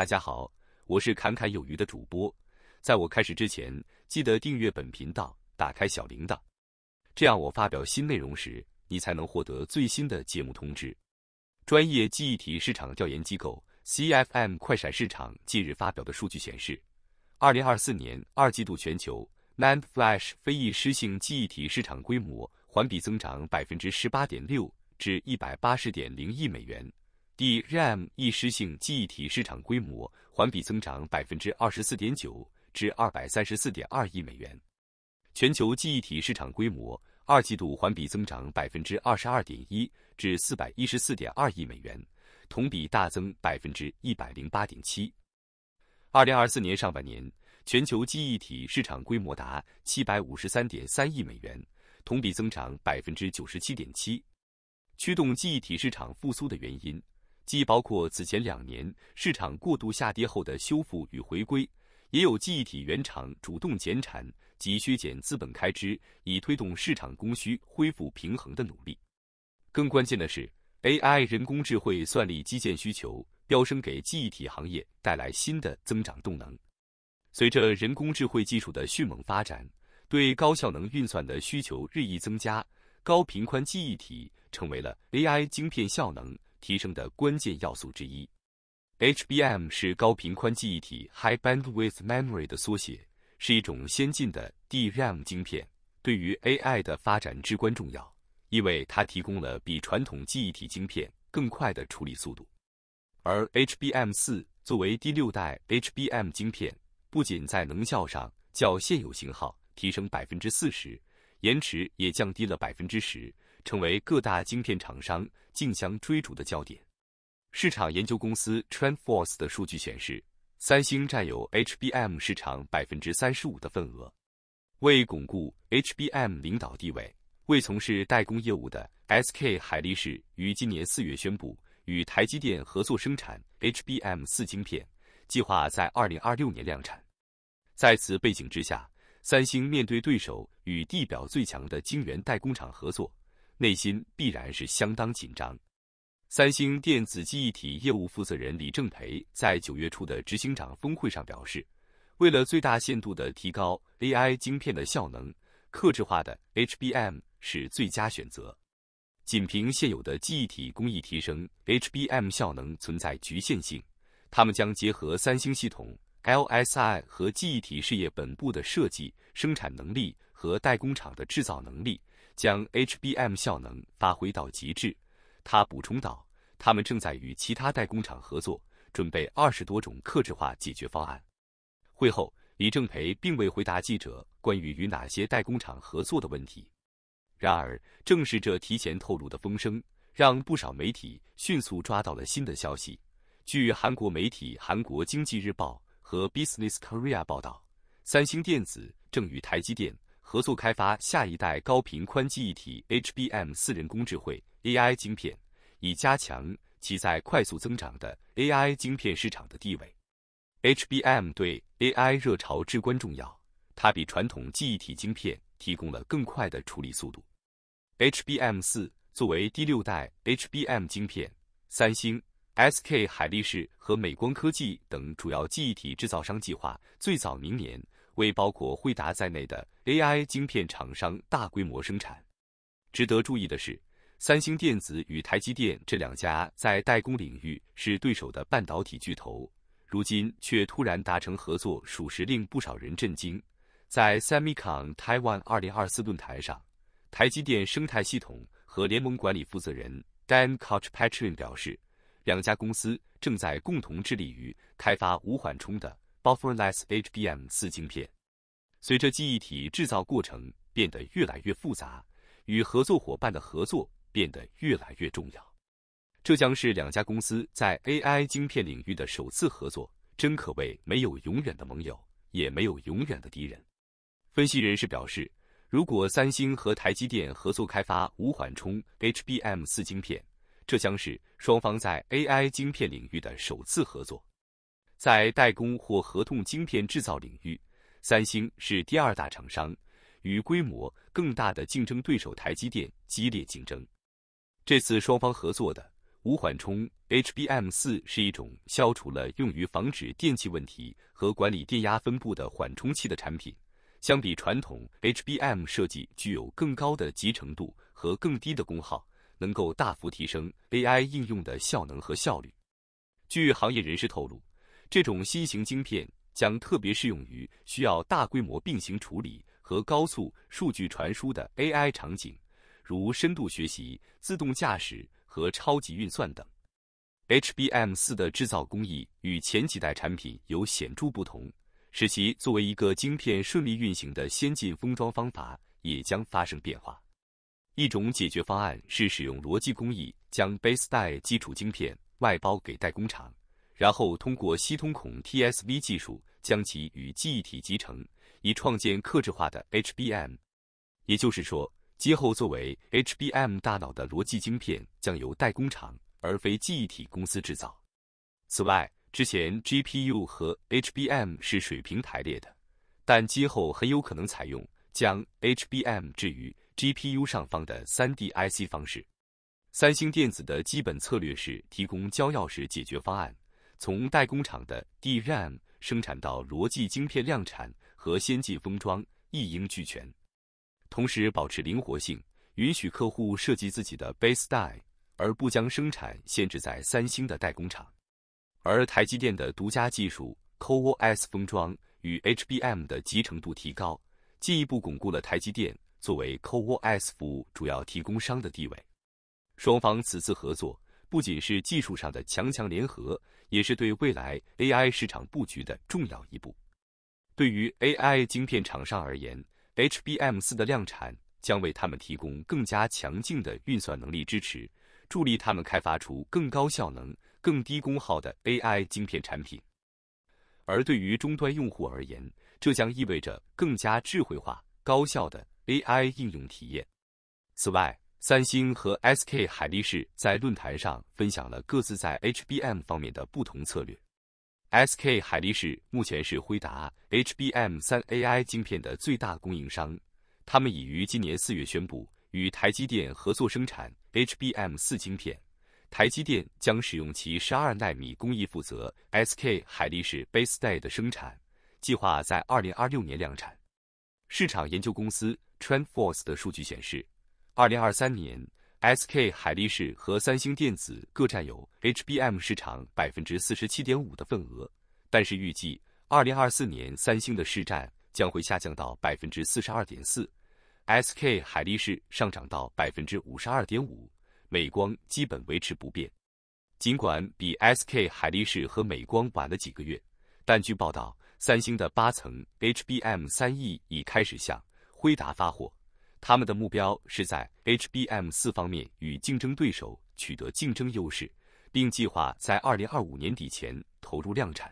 大家好，我是侃侃有余的主播。在我开始之前，记得订阅本频道，打开小铃铛，这样我发表新内容时，你才能获得最新的节目通知。专业记忆体市场调研机构 CFM 快闪市场近日发表的数据显示，二零二四年二季度全球 NAND Flash 非易失性记忆体市场规模环比增长百分之十八点六，至一百八十点零亿美元。DRAM 一失性记忆体市场规模环比增长百分之二十四点九，至二百三十四点二亿美元。全球记忆体市场规模二季度环比增长百分之二十二点一，至四百一十四点二亿美元，同比大增百分之一百零八点七。二零二四年上半年，全球记忆体市场规模达七百五十三点三亿美元，同比增长百分之九十七点七。驱动记忆体市场复苏的原因。既包括此前两年市场过度下跌后的修复与回归，也有记忆体原厂主动减产及削减资本开支，以推动市场供需恢复平衡的努力。更关键的是，AI 人工智能算力基建需求飙升，给记忆体行业带来新的增长动能。随着人工智能技术的迅猛发展，对高效能运算的需求日益增加，高频宽记忆体成为了 AI 晶片效能。提升的关键要素之一，HBM 是高频宽记忆体 （High Bandwidth Memory） 的缩写，是一种先进的 DRAM 晶片，对于 AI 的发展至关重要，因为它提供了比传统记忆体晶片更快的处理速度。而 HBM4 作为第六代 HBM 晶片，不仅在能效上较现有型号提升百分之四十，延迟也降低了百分之十。成为各大晶片厂商竞相追逐的焦点。市场研究公司 TrendForce 的数据显示，三星占有 HBM 市场百分之三十五的份额。为巩固 HBM 领导地位，未从事代工业务的 SK 海力士于今年四月宣布与台积电合作生产 HBM 四晶片，计划在二零二六年量产。在此背景之下，三星面对对手与地表最强的晶圆代工厂合作。内心必然是相当紧张。三星电子记忆体业务负责人李正培在九月初的执行长峰会上表示，为了最大限度的提高 AI 晶片的效能，克制化的 HBM 是最佳选择。仅凭现有的记忆体工艺提升 HBM 效能存在局限性，他们将结合三星系统 LSI 和记忆体事业本部的设计、生产能力和代工厂的制造能力。将 HBM 效能发挥到极致，他补充道：“他们正在与其他代工厂合作，准备二十多种克制化解决方案。”会后，李正培并未回答记者关于与哪些代工厂合作的问题。然而，正是这提前透露的风声，让不少媒体迅速抓到了新的消息。据韩国媒体《韩国经济日报》和《Business Korea》报道，三星电子正与台积电。合作开发下一代高频宽记忆体 h b m 四人工智慧 a i 晶片，以加强其在快速增长的 AI 晶片市场的地位。HBM 对 AI 热潮至关重要，它比传统记忆体晶片提供了更快的处理速度。h b m 四作为第六代 HBM 晶片，三星、SK 海力士和美光科技等主要记忆体制造商计划最早明年。为包括惠达在内的 AI 晶片厂商大规模生产。值得注意的是，三星电子与台积电这两家在代工领域是对手的半导体巨头，如今却突然达成合作，属实令不少人震惊。在 Semicon Taiwan 2024论坛上，台积电生态系统和联盟管理负责人 Dan c o c h p a t r i n 表示，两家公司正在共同致力于开发无缓冲的。Bufferless HBM 四晶片。随着记忆体制造过程变得越来越复杂，与合作伙伴的合作变得越来越重要。这将是两家公司在 AI 晶片领域的首次合作，真可谓没有永远的盟友，也没有永远的敌人。分析人士表示，如果三星和台积电合作开发无缓冲 HBM 四晶片，这将是双方在 AI 晶片领域的首次合作。在代工或合同晶片制造领域，三星是第二大厂商，与规模更大的竞争对手台积电激烈竞争。这次双方合作的无缓冲 HBM 四是一种消除了用于防止电气问题和管理电压分布的缓冲器的产品，相比传统 HBM 设计具有更高的集成度和更低的功耗，能够大幅提升 AI 应用的效能和效率。据行业人士透露。这种新型晶片将特别适用于需要大规模并行处理和高速数据传输的 AI 场景，如深度学习、自动驾驶和超级运算等。HBM4 的制造工艺与前几代产品有显著不同，使其作为一个晶片顺利运行的先进封装方法也将发生变化。一种解决方案是使用逻辑工艺将 Base Die 基础晶片外包给代工厂。然后通过细通孔 TSV 技术将其与记忆体集成，以创建克制化的 HBM。也就是说，今后作为 HBM 大脑的逻辑晶片将由代工厂而非记忆体公司制造。此外，之前 GPU 和 HBM 是水平排列的，但今后很有可能采用将 HBM 置于 GPU 上方的 3D IC 方式。三星电子的基本策略是提供交钥匙解决方案。从代工厂的 DRAM 生产到逻辑晶片量产和先进封装一应俱全，同时保持灵活性，允许客户设计自己的 base die，而不将生产限制在三星的代工厂。而台积电的独家技术 CoWoS 封装与 HBM 的集成度提高，进一步巩固了台积电作为 CoWoS 服务主要提供商的地位。双方此次合作。不仅是技术上的强强联合，也是对未来 AI 市场布局的重要一步。对于 AI 晶片厂商而言，HBM4 的量产将为他们提供更加强劲的运算能力支持，助力他们开发出更高效能、更低功耗的 AI 晶片产品。而对于终端用户而言，这将意味着更加智慧化、高效的 AI 应用体验。此外，三星和 SK 海力士在论坛上分享了各自在 HBM 方面的不同策略。SK 海力士目前是辉达 HBM 三 AI 晶片的最大供应商。他们已于今年四月宣布与台积电合作生产 HBM 四晶片。台积电将使用其十二纳米工艺负责 SK 海力士 Base Day 的生产，计划在二零二六年量产。市场研究公司 TrendForce 的数据显示。二零二三年，SK 海力士和三星电子各占有 HBM 市场百分之四十七点五的份额。但是预计二零二四年，三星的市占将会下降到百分之四十二点四，SK 海力士上涨到百分之五十二点五，美光基本维持不变。尽管比 SK 海力士和美光晚了几个月，但据报道，三星的八层 HBM 三 E 已开始向辉达发货。他们的目标是在 HBM 四方面与竞争对手取得竞争优势，并计划在2025年底前投入量产。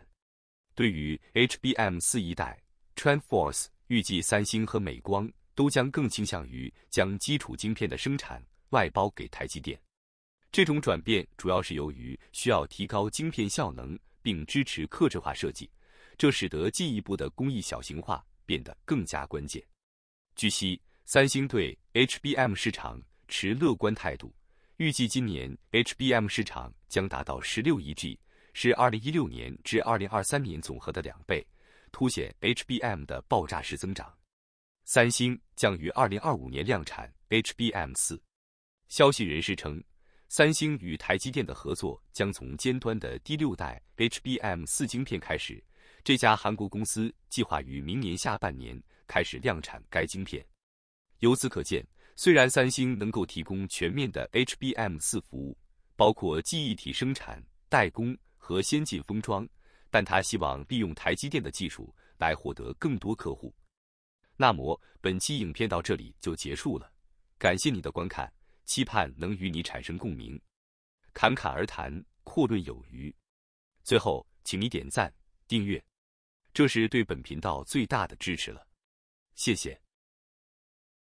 对于 HBM 四一代 t r e n d f o r c e 预计三星和美光都将更倾向于将基础晶片的生产外包给台积电。这种转变主要是由于需要提高晶片效能，并支持克制化设计，这使得进一步的工艺小型化变得更加关键。据悉。三星对 HBM 市场持乐观态度，预计今年 HBM 市场将达到十六亿 G，是二零一六年至二零二三年总和的两倍，凸显 HBM 的爆炸式增长。三星将于二零二五年量产 HBM 四。消息人士称，三星与台积电的合作将从尖端的第六代 HBM 四晶片开始，这家韩国公司计划于明年下半年开始量产该晶片。由此可见，虽然三星能够提供全面的 HBM 四服务，包括记忆体生产、代工和先进封装，但他希望利用台积电的技术来获得更多客户。那么，本期影片到这里就结束了，感谢你的观看，期盼能与你产生共鸣。侃侃而谈，阔论有余。最后，请你点赞、订阅，这是对本频道最大的支持了。谢谢。